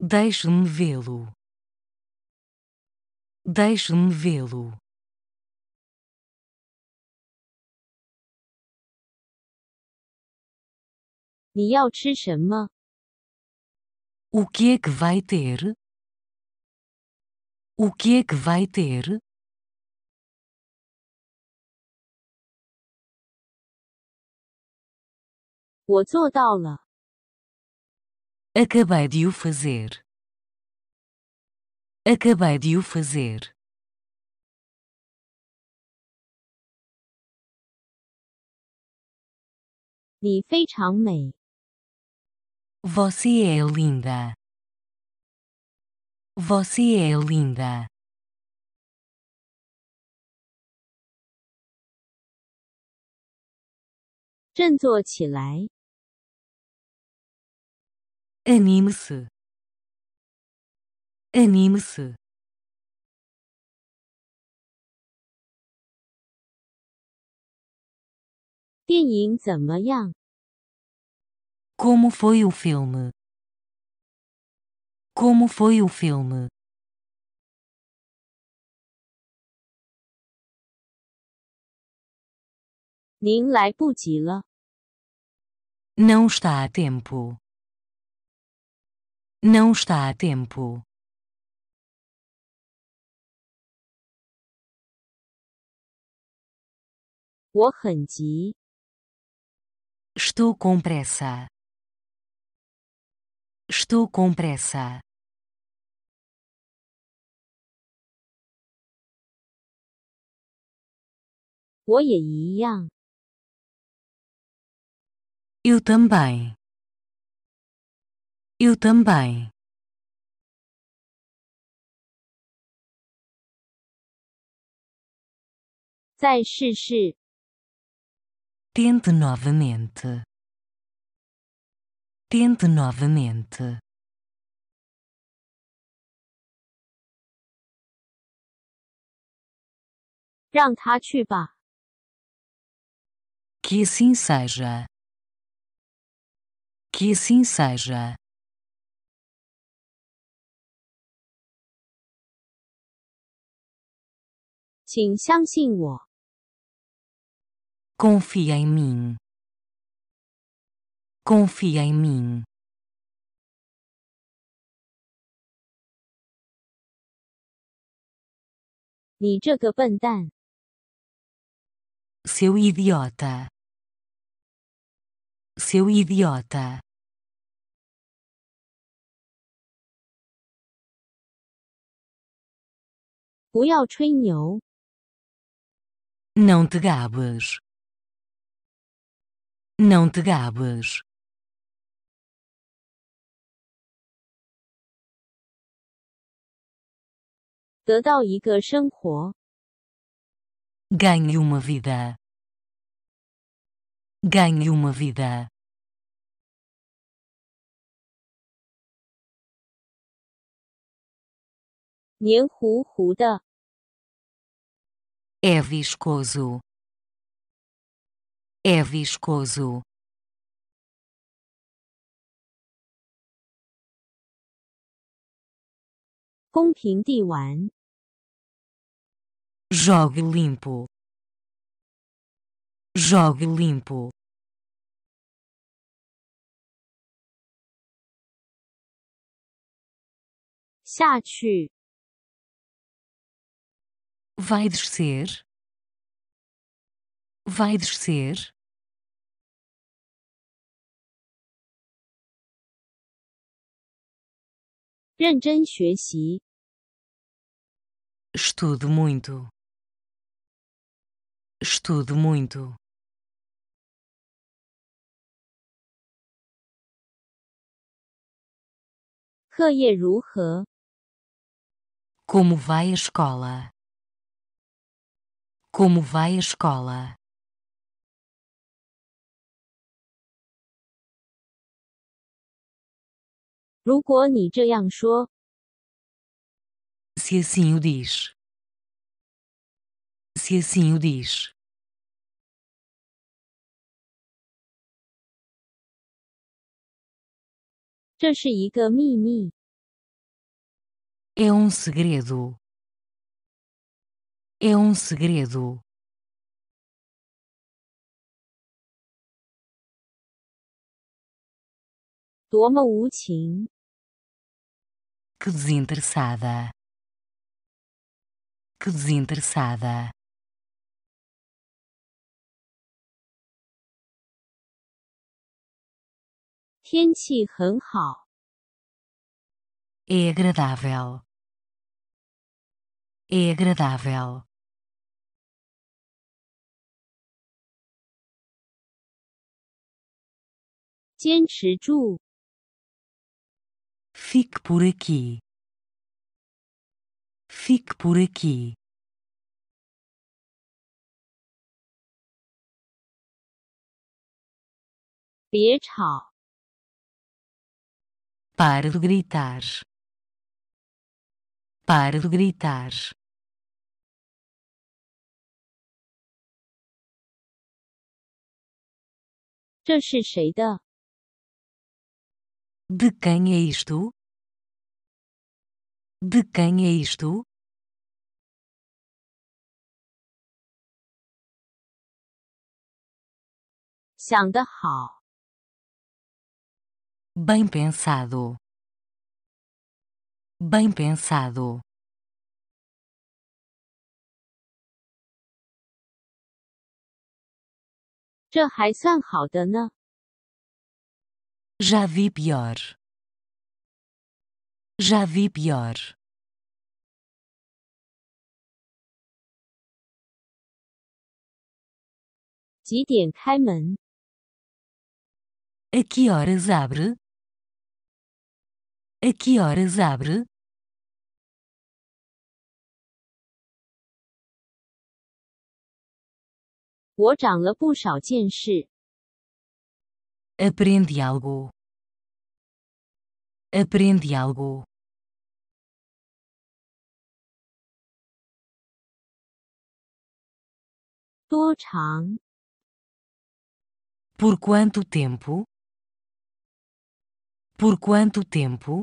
Deixe-me vê-lo. Deixe-me vê-lo. O que é que vai ter? O que é que vai ter? Eu 做到了. Acabei de o fazer. Acabei de o fazer. Você é linda. Você é linda. a n i m u s Enimus。电影怎么样？Como foi o filme？Como foi o filme？您来不及了。Não está a tempo。Não está a tempo. Estou com pressa. Estou com pressa. Eu também. Eu também. Tente novamente. Tente novamente. Que assim seja. Que assim seja. 请相信我。Confia em mim. Confia em mim. 你这个笨蛋。Seu idiota. Seu idiota. 不要吹牛。Não te gabes. Não te gabes. Ganhe uma vida. Ganhe uma vida. 黏糊糊的。é viscoso. É viscoso. Jogue limpo. Jogue limpo. Xia vai descer, vai descer. Estudo muito. Estudo muito. Como vai a escola? Como vai a escola? Se assim o diz. Se assim o diz. É um segredo é um segredo. Que desinteressada. Que desinteressada. É agradável é agradável. Fique por aqui. Fique por aqui. Pare de gritar. Pare de gritar. De quem é isto? De quem é isto? Bem pensado. Bem pensado. Já vi pior. Já vi pior. A que horas abre? A que horas abre? Aprende algo. Aprende algo. Por quanto tempo? Por quanto tempo?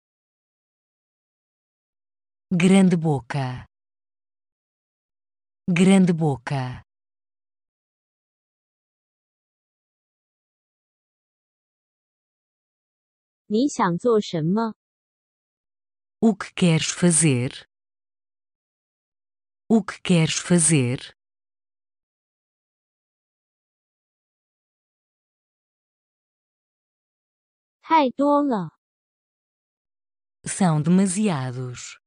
grande boca, grande boca. O que queres fazer? O que queres fazer? São demasiados.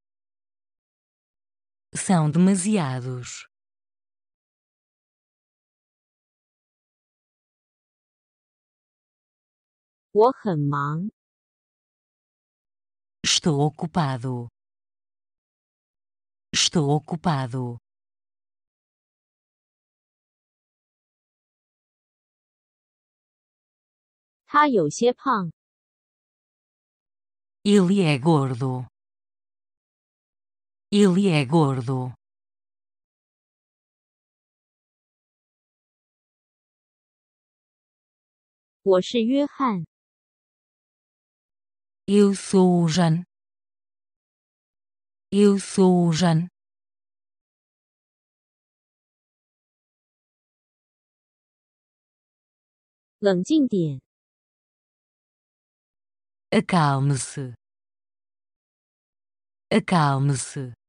São demasiados. Estou ocupado. Estou ocupado. Tá, Ele é gordo. Ele é gordo. Eu sou o Jan. Eu sou o Jan. Acalme-se. Acalme-se.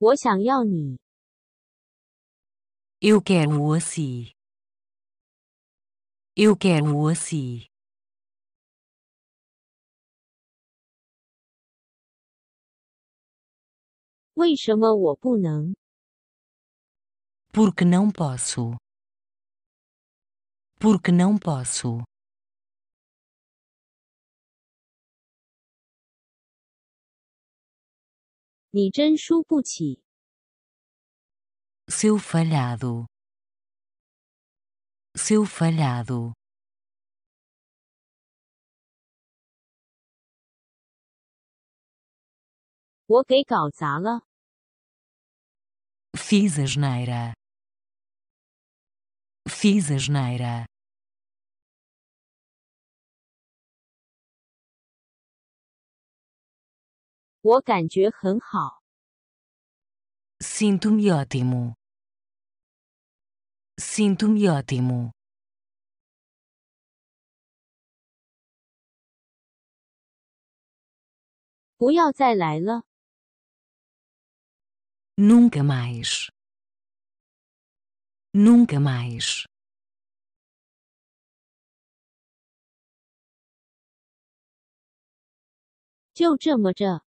我想要你。Eu quero você. Eu quero você. 为什么我不能？Porque não posso. Porque não posso. 你真输不起。Seu falhado. Seu falhado. Fiz asneira. Fiz asneira. 我感觉很好。Sinto-me ótimo. Sinto-me ótimo. 不要再来了。Nunca mais. Nunca mais. 就这么着。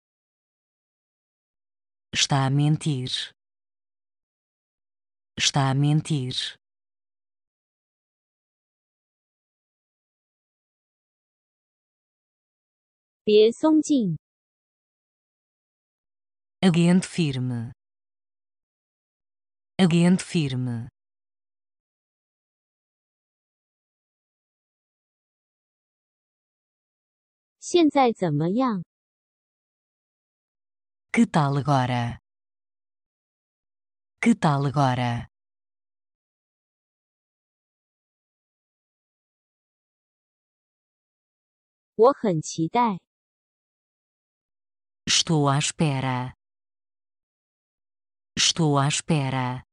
Está a mentir. Está a mentir. Aguente firme. Aguente firme. Agente firme. Que tal agora? Que tal agora? Estou à espera. Estou à espera.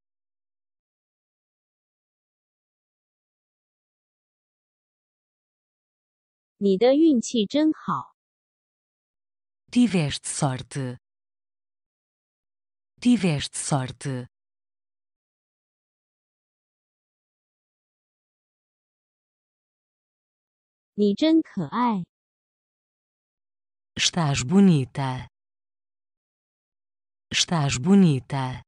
É Tiveste sorte. Tiveste sorte. Estás bonita. Estás bonita.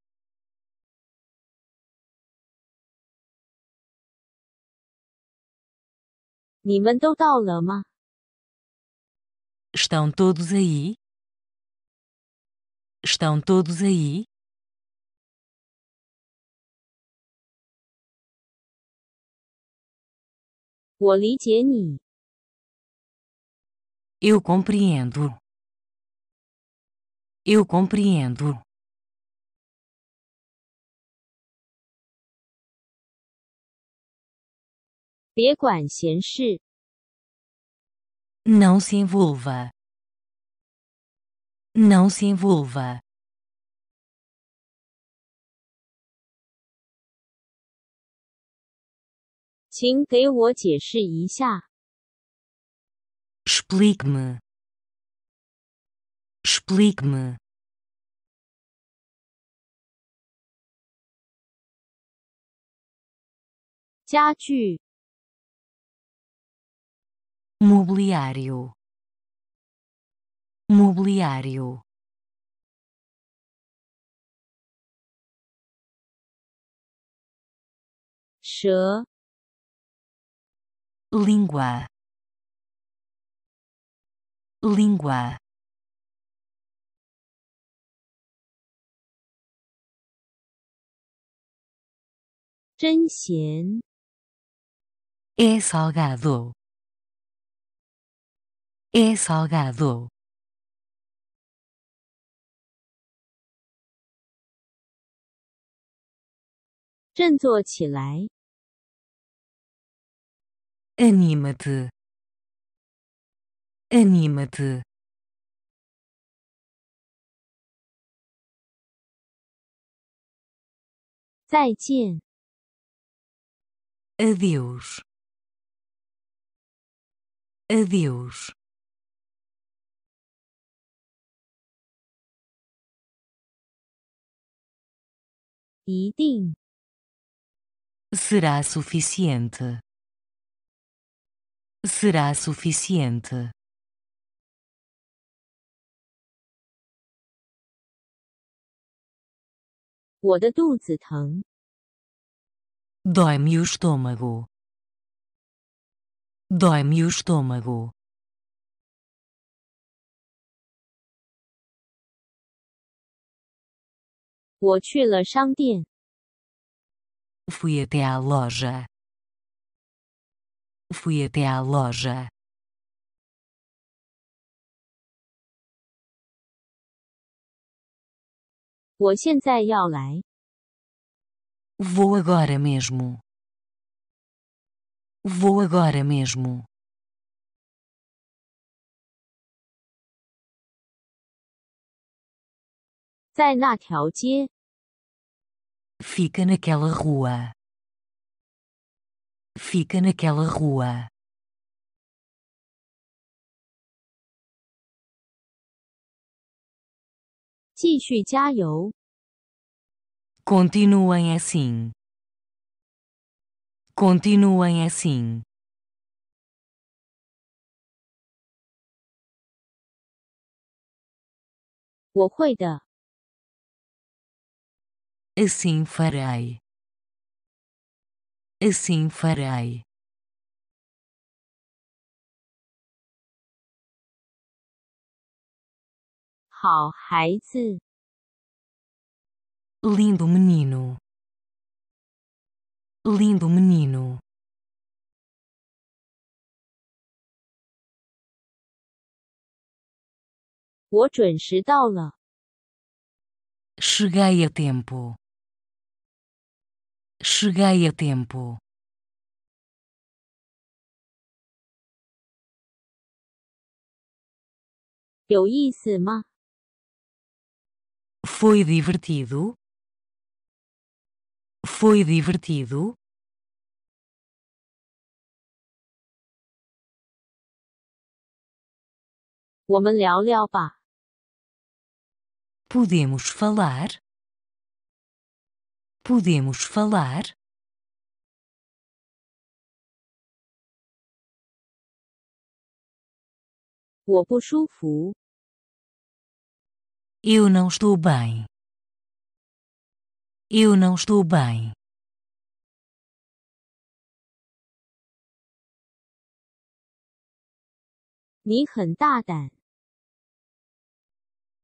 Estão todos aí? Estão todos aí? Eu compreendo. Eu compreendo. Não se envolva. Não se envolva. Explique-me. Explique-me. Mobiliário mobiliário Sure. língua língua Zhen é salgado é salgado 振作起来！Anima-te, anima-te. 再见！Adeus, adeus. 一定。Será suficiente. Será suficiente. Dói-me o estômago. Dói-me o estômago. Eu fui à 商店. Fui até à loja. Fui até à loja. Vou agora mesmo. Vou agora mesmo. Fica naquela rua. Fica naquela rua. Continuem assim. Continuem assim. Eu vou. Assim farei. Assim farei. Hao Lindo menino. Lindo menino. Cheguei a tempo. Cheguei a tempo. Foi divertido? Foi divertido? Podemos falar? Podemos falar? Eu não estou bem. Eu não estou bem.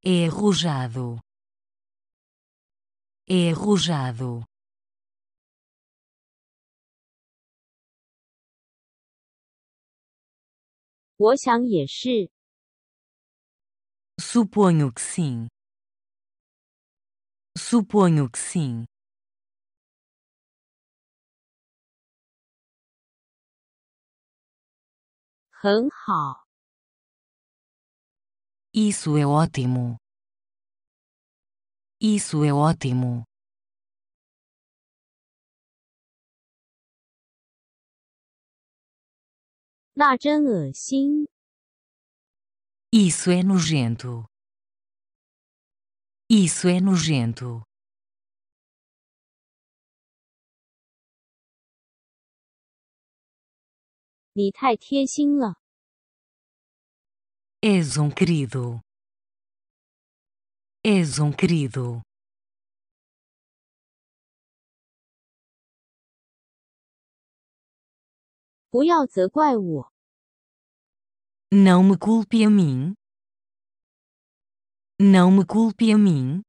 É arrojado. É arrojado. Suponho que sim. Suponho que sim. Isso é ótimo. Isso é ótimo. Isso é nojento. Isso é nojento. És um querido. És um querido. Não me culpe a mim. Não me culpe a mim.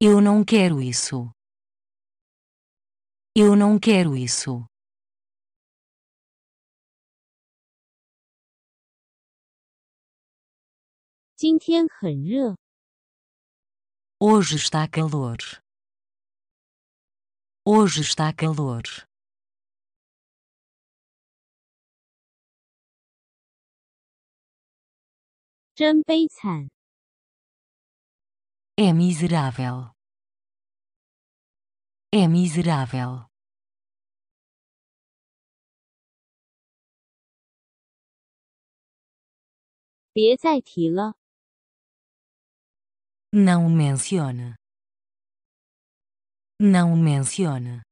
Eu não quero isso. Eu não quero isso. Hoje está calor. Hoje está calor. É miserável. É miserável. Não mencione. Não mencione.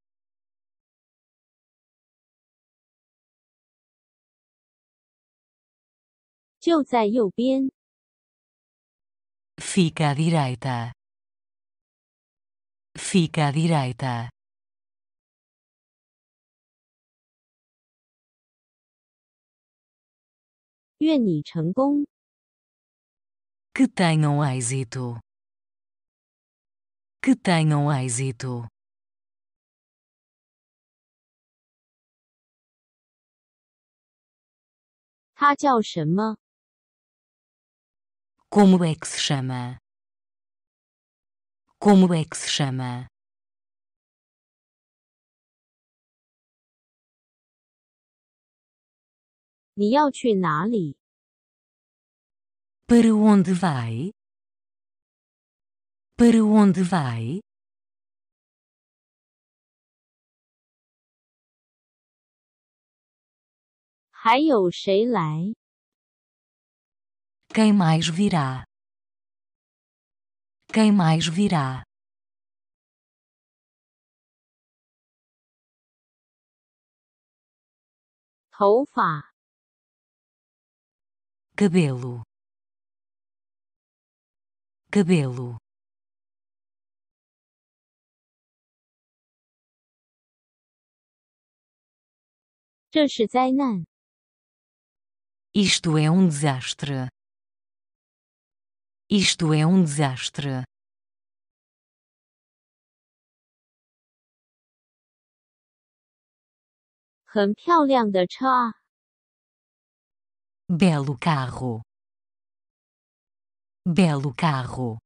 Fica à direita. Fica à direita. Que tenham êxito. Que tenham êxito. Como é que se chama? Como é que se chama? Para onde vai? Para onde vai? Quem mais virá? Quem mais virá? Cabelo. Cabelo. Isto é um desastre. Isto é um desastre. Belo carro. Belo carro.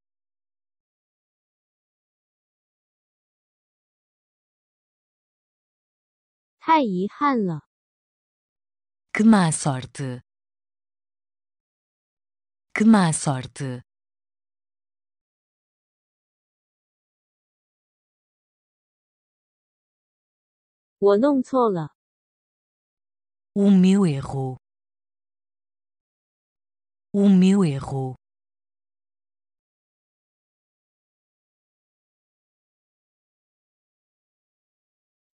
Que má sorte. Que má sorte. 我弄错了。O meu erro. O meu erro.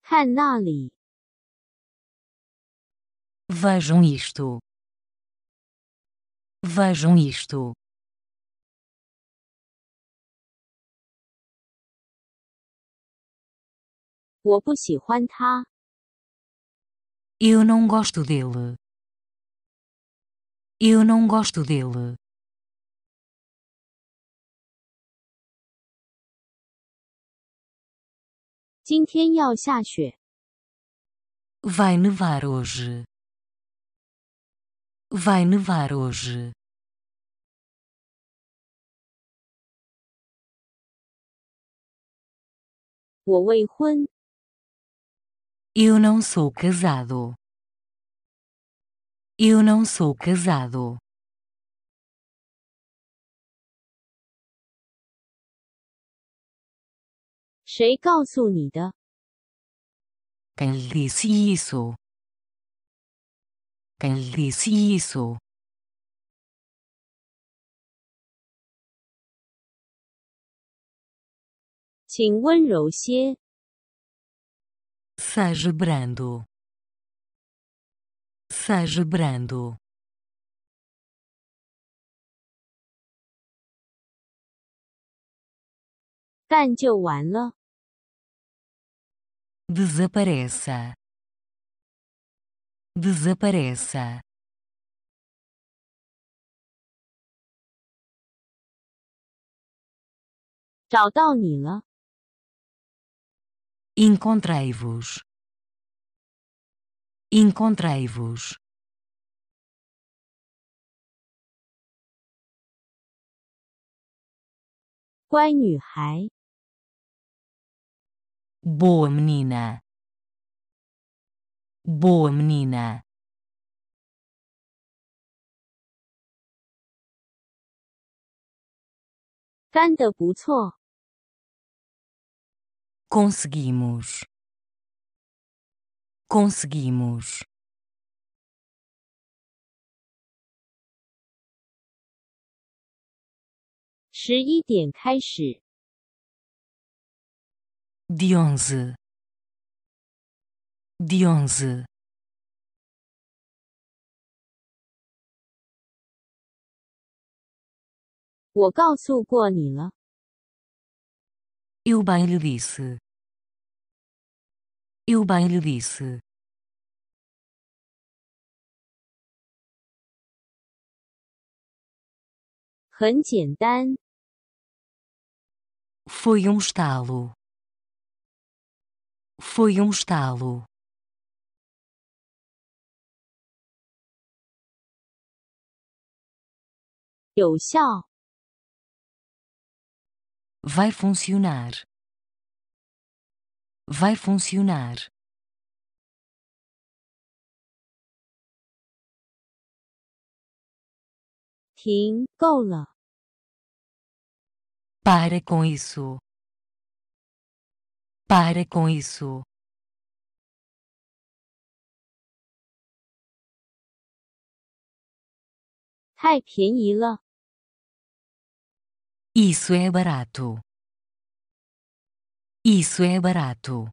看那里。Vejam isto. Vejam isto. 我不喜欢他。Eu não gosto dele. Eu não gosto dele. 今天要下雪。Vai nevar hoje. Vai nevar hoje. 我未婚。谁告诉你的？他没说。他没说。请温柔些。Seja brando. Seja brando. Desapareça. Desapareça. e n c o n t r i v o s e n c o n t r i v o s 乖女孩，boa menina, boa menina, 干得不错。我们成功了。我们成功了。十一点开始。di onze。di onze。我告诉过你了。Eu bem lhe disse. Eu bem lhe disse. Foi um estalo. Foi um estalo. 有效 Vai funcionar. Vai funcionar. Ting, Para com isso. Para com isso. Ai, isso é barato. Isso é barato.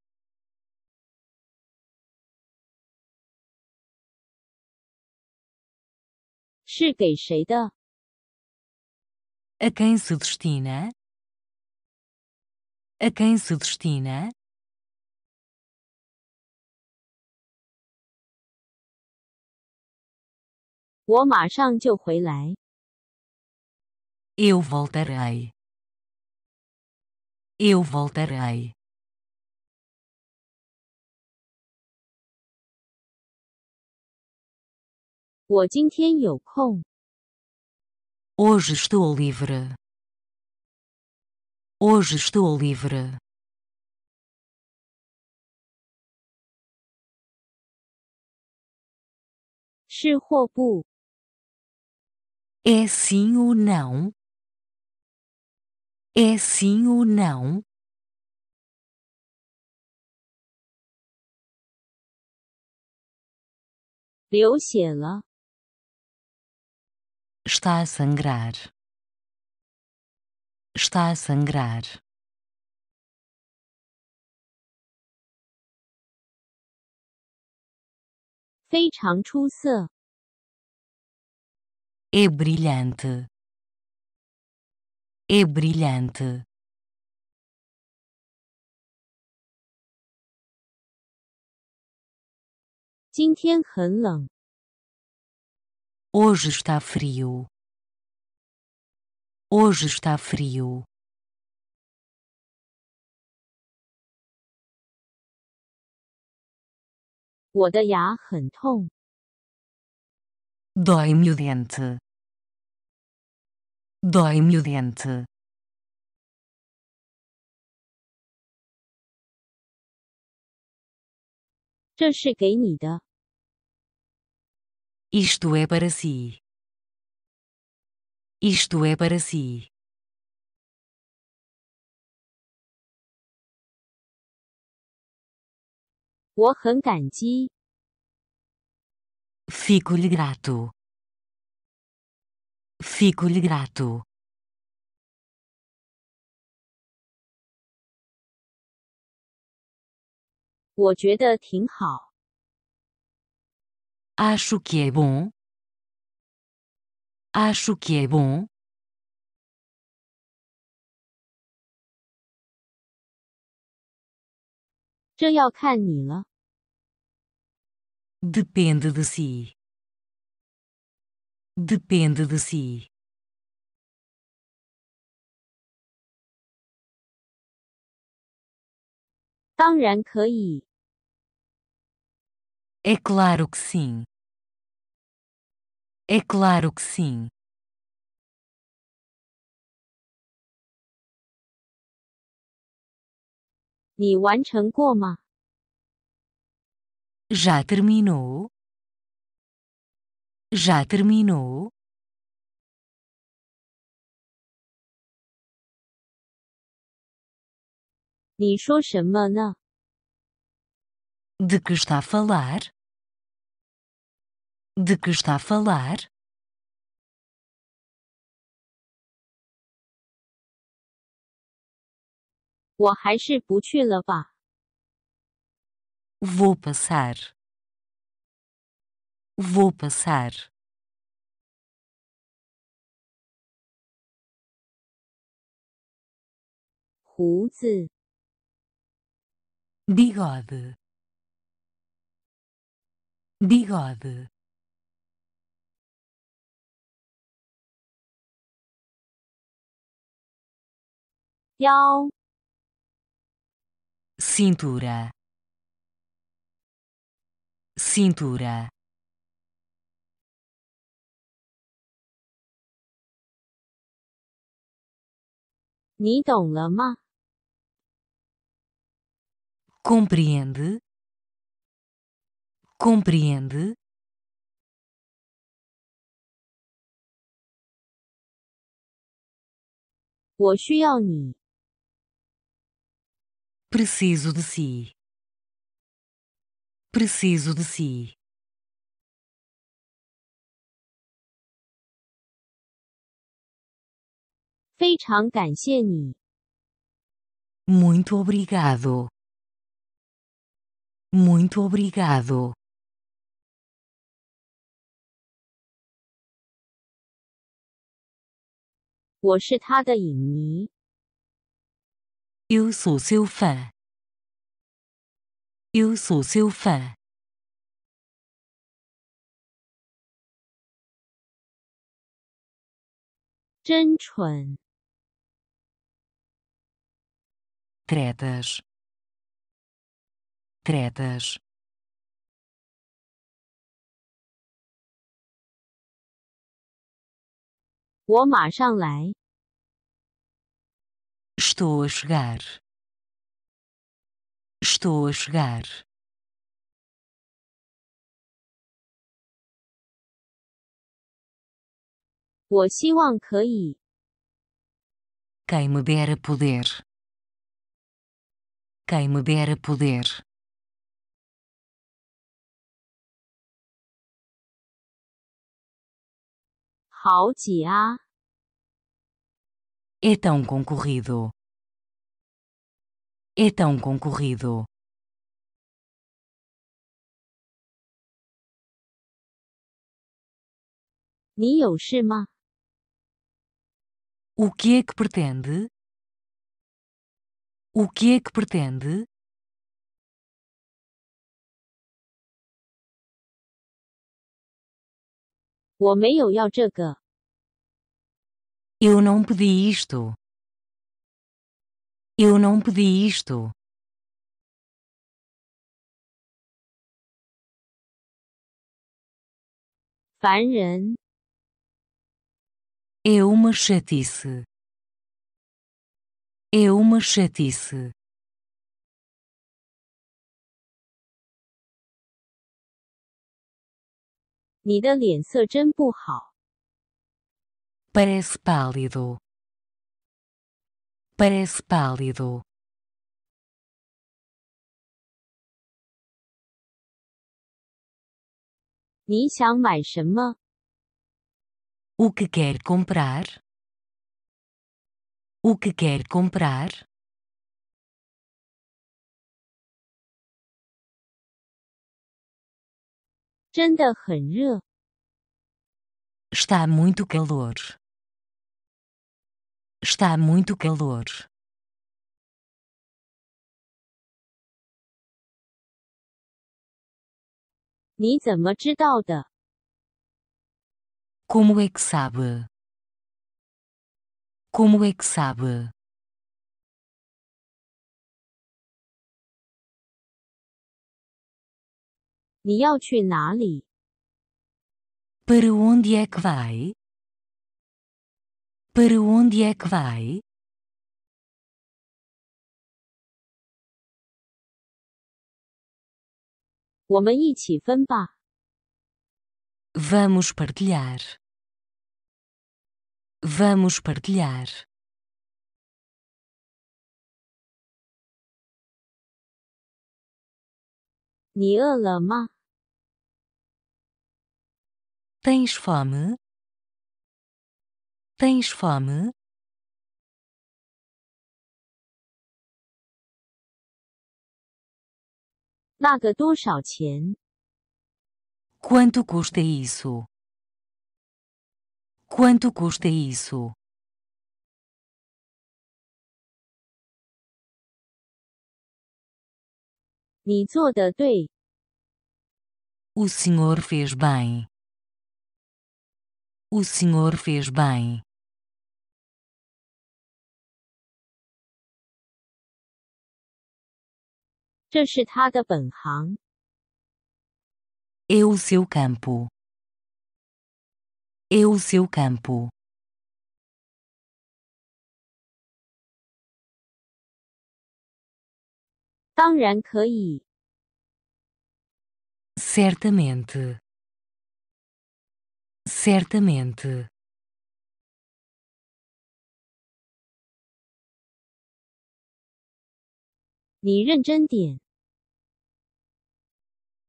A quem se destina? A quem se destina? Eu eu voltarei. Eu voltarei. Hoje estou livre. Hoje estou livre. É sim ou não? É sim ou não? Está a sangrar. Está a sangrar. É brilhante é brilhante. Hoje está frio. Hoje está frio. Dói-me o dente. Dói-me o dente. Isto é para si. Isto é para si. Fico-lhe grato. Fico-lhe grato. Acho que é bom. Acho que é bom. Depende de si. Depende de si. É claro que sim. É claro que sim. Já terminou? Já terminou? De que está a falar? De que está a falar? Vou passar. Vou passar. Huzi. Bigode. Bigode. Yao. Cintura. Cintura. Compreende? Compreende? Preciso de si. Preciso de si. 非常感谢你。Muito obrigado. Muito obrigado. 我是他的影迷。Eu sou seu fã. Eu sou seu fã. 真蠢。tretas, tretas, Estou a chegar. Estou a chegar. Quem me dera poder. Quem me dera poder. É tão concorrido. É tão concorrido. O que é que pretende? O que é que pretende? Eu não pedi isto. Eu não pedi isto. É uma chatice. É uma chatice. Parece pálido. Parece pálido. O que quer comprar? O que quer comprar? Está muito calor. Está muito calor. Como é que sabe? Como é que sabe? Para onde é que vai? Para onde é que vai? Vamos partilhar. Vamos partilhar. Tens fome? Tens fome? Quanto custa isso? Quanto custa isso? O senhor fez bem. O senhor fez bem. É o seu campo. É o seu campo. Certamente. Certamente.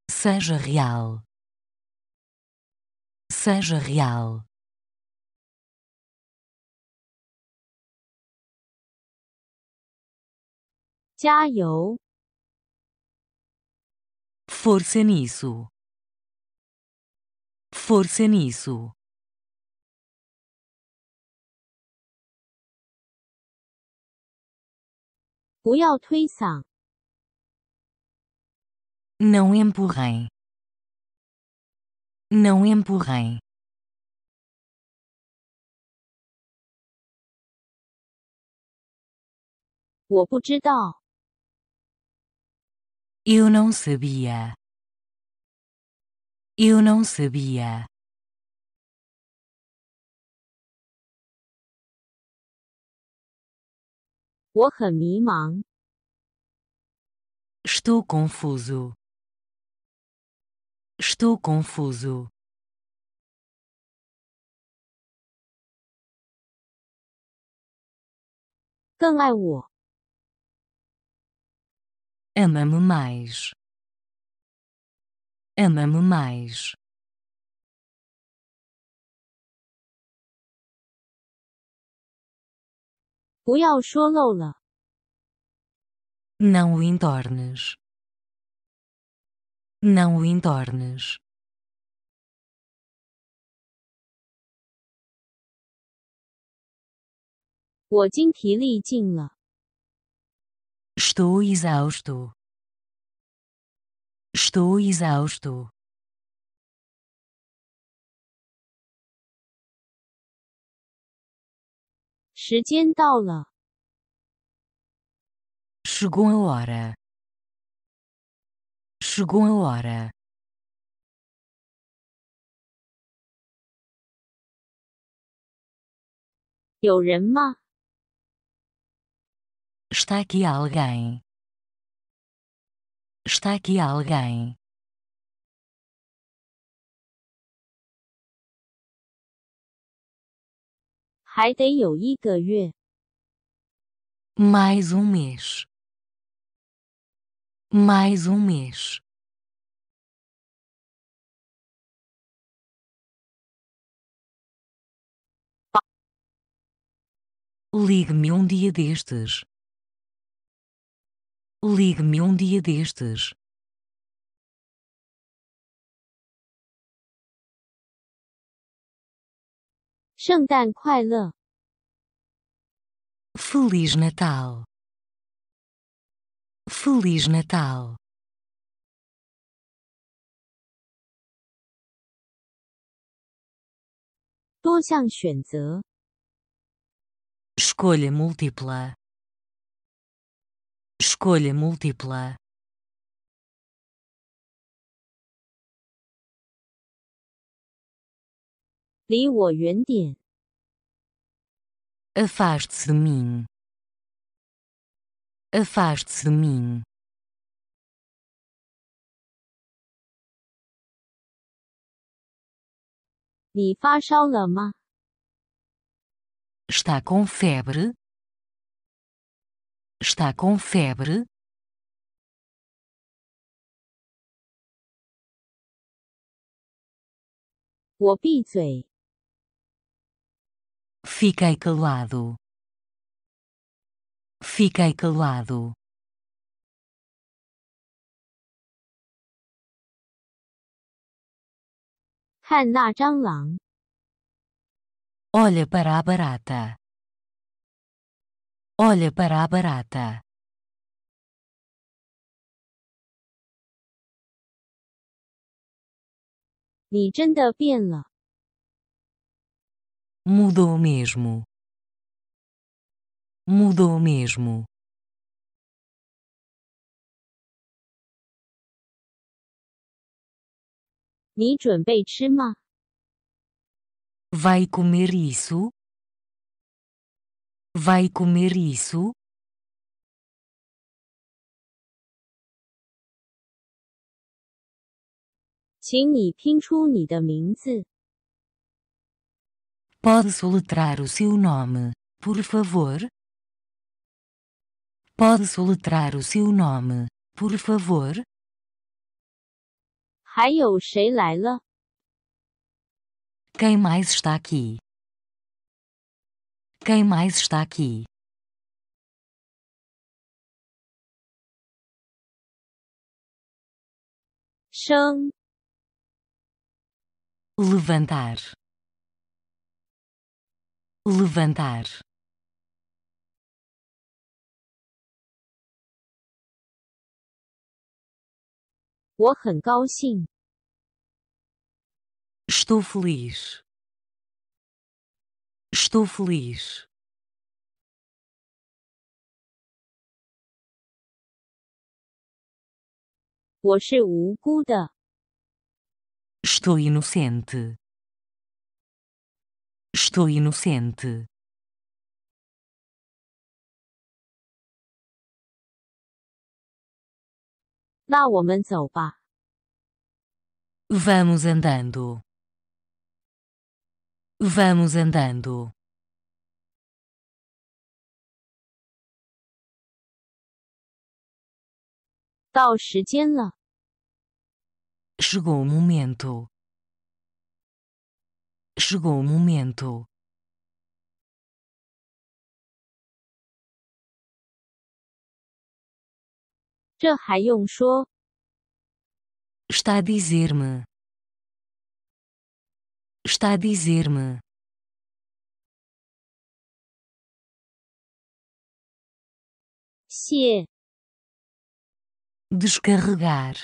Seja real seja real. Jiayou. Força nisso. Força nisso. Não empurrem. Não empurrem. Eu não sabia. Eu não sabia. Estou confuso. Estou confuso. É Ama-me mais. Ama-me mais. Não o entornes. Não o entornes. Estou exausto. Estou exausto. Chegou a hora. Chegou a hora. Está aqui alguém. Está aqui alguém. Mais um mês. Mais um mês. Ligue-me um dia destes. Ligue-me um dia destes. Feliz Natal. Feliz Natal! Escolha múltipla. Escolha múltipla. Afaste-se de mim. Afaste-se de mim. Está com febre? Está com febre? Fiquei calado. Fiquei calado. Olha para a barata. Olha para a barata. Mudou mesmo. Mudou mesmo. Vai comer isso? Vai comer isso? Pode soletrar o seu nome, por favor? Pode soletrar o seu nome, por favor? Quem mais está aqui? Quem mais está aqui? Shang. Levantar. Levantar. 我很高兴。Estou feliz. Estou feliz. 我是无辜的。Estou inocente. Estou inocente. 那我们走吧。Vamos andando. Vamos andando. 到时间了。Chegou o momento. Chegou o momento. 这还用说？Está a dizer-me. Está a dizer-me. Sim. Descarregar.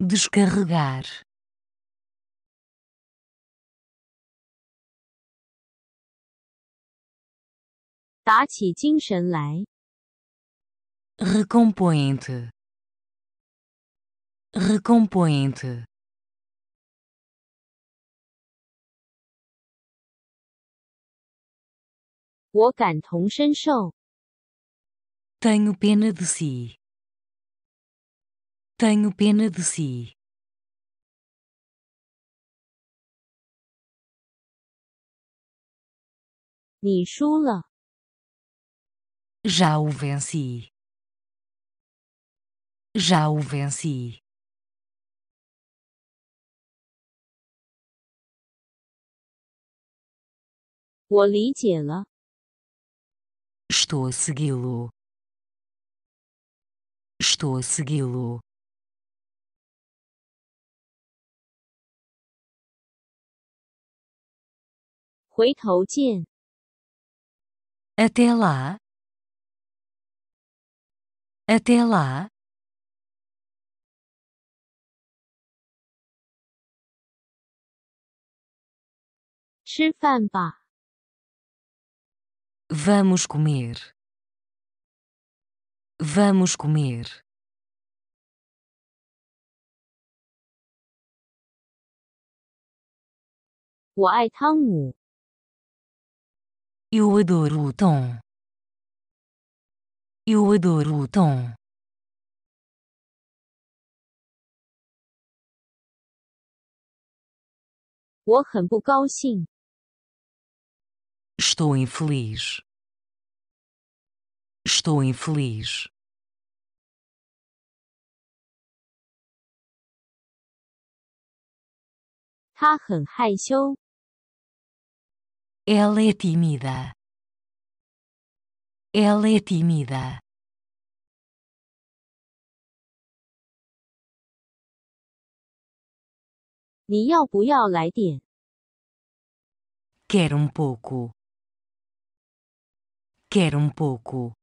Descarregar. 打起精神来。Recompõe-te. Recompõe-te. Tenho pena de si. Tenho pena de si. Já o venci. Já o venci. Estou a segui-lo. Estou a segui-lo. Até lá. Até lá. Vamos comer. Vamos comer. Eu adoro o tom. Eu adoro o tom. Eu Estou infeliz. Estou infeliz. Ela é tímida. Ela é tímida. Quer um pouco. Quer um pouco.